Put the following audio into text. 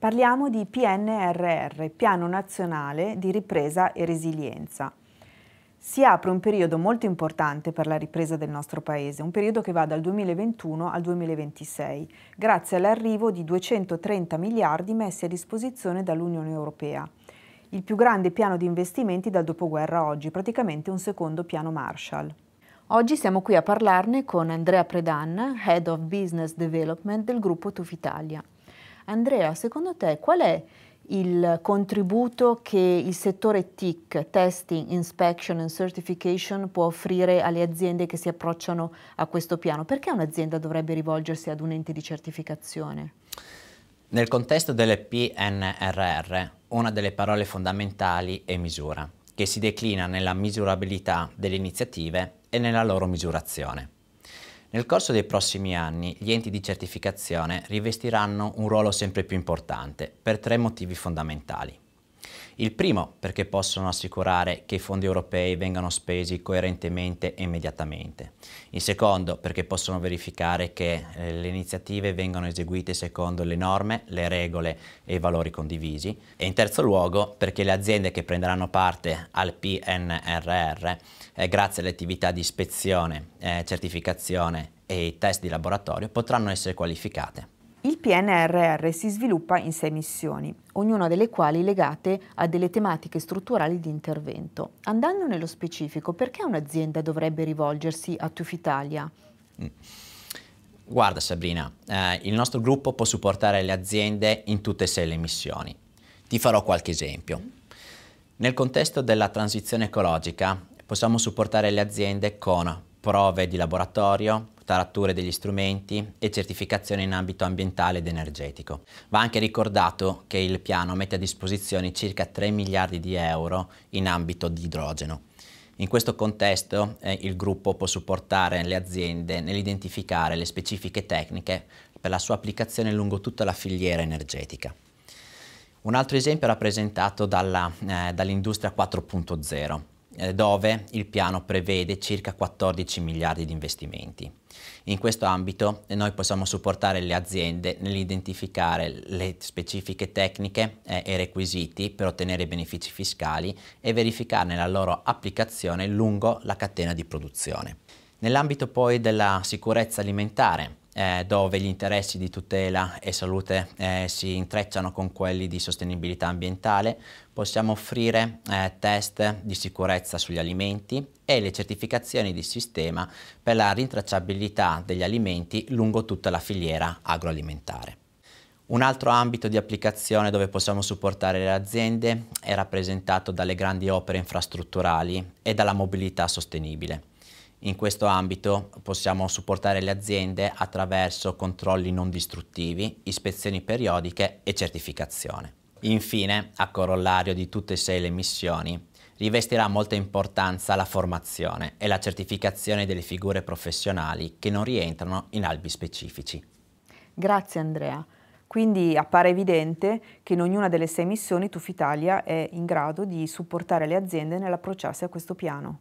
Parliamo di PNRR, Piano Nazionale di Ripresa e Resilienza. Si apre un periodo molto importante per la ripresa del nostro Paese, un periodo che va dal 2021 al 2026, grazie all'arrivo di 230 miliardi messi a disposizione dall'Unione Europea, il più grande piano di investimenti dal dopoguerra oggi, praticamente un secondo piano Marshall. Oggi siamo qui a parlarne con Andrea Predan, Head of Business Development del gruppo Tuf Italia. Andrea, secondo te qual è il contributo che il settore TIC, testing, inspection and certification, può offrire alle aziende che si approcciano a questo piano? Perché un'azienda dovrebbe rivolgersi ad un ente di certificazione? Nel contesto delle PNRR, una delle parole fondamentali è misura, che si declina nella misurabilità delle iniziative e nella loro misurazione. Nel corso dei prossimi anni gli enti di certificazione rivestiranno un ruolo sempre più importante per tre motivi fondamentali. Il primo perché possono assicurare che i fondi europei vengano spesi coerentemente e immediatamente. Il secondo perché possono verificare che eh, le iniziative vengano eseguite secondo le norme, le regole e i valori condivisi. E in terzo luogo perché le aziende che prenderanno parte al PNRR, eh, grazie alle attività di ispezione, eh, certificazione e test di laboratorio, potranno essere qualificate. Il PNRR si sviluppa in sei missioni, ognuna delle quali legate a delle tematiche strutturali di intervento. Andando nello specifico, perché un'azienda dovrebbe rivolgersi a Tufitalia? Mm. Guarda Sabrina, eh, il nostro gruppo può supportare le aziende in tutte e sei le missioni. Ti farò qualche esempio. Nel contesto della transizione ecologica possiamo supportare le aziende con prove di laboratorio, tarature degli strumenti e certificazione in ambito ambientale ed energetico. Va anche ricordato che il piano mette a disposizione circa 3 miliardi di euro in ambito di idrogeno. In questo contesto eh, il gruppo può supportare le aziende nell'identificare le specifiche tecniche per la sua applicazione lungo tutta la filiera energetica. Un altro esempio è rappresentato eh, dall'industria eh, dall 4.0. Eh, dove il piano prevede circa 14 miliardi di investimenti. In questo ambito eh, noi possiamo supportare le aziende nell'identificare le specifiche tecniche eh, e requisiti per ottenere benefici fiscali e verificarne la loro applicazione lungo la catena di produzione. Nell'ambito poi della sicurezza alimentare, eh, dove gli interessi di tutela e salute eh, si intrecciano con quelli di sostenibilità ambientale, possiamo offrire eh, test di sicurezza sugli alimenti e le certificazioni di sistema per la rintracciabilità degli alimenti lungo tutta la filiera agroalimentare. Un altro ambito di applicazione dove possiamo supportare le aziende è rappresentato dalle grandi opere infrastrutturali e dalla mobilità sostenibile. In questo ambito possiamo supportare le aziende attraverso controlli non distruttivi, ispezioni periodiche e certificazione. Infine, a corollario di tutte e sei le missioni, rivestirà molta importanza la formazione e la certificazione delle figure professionali che non rientrano in albi specifici. Grazie Andrea. Quindi appare evidente che in ognuna delle sei missioni TUF Italia è in grado di supportare le aziende nell'approcciarsi a questo piano.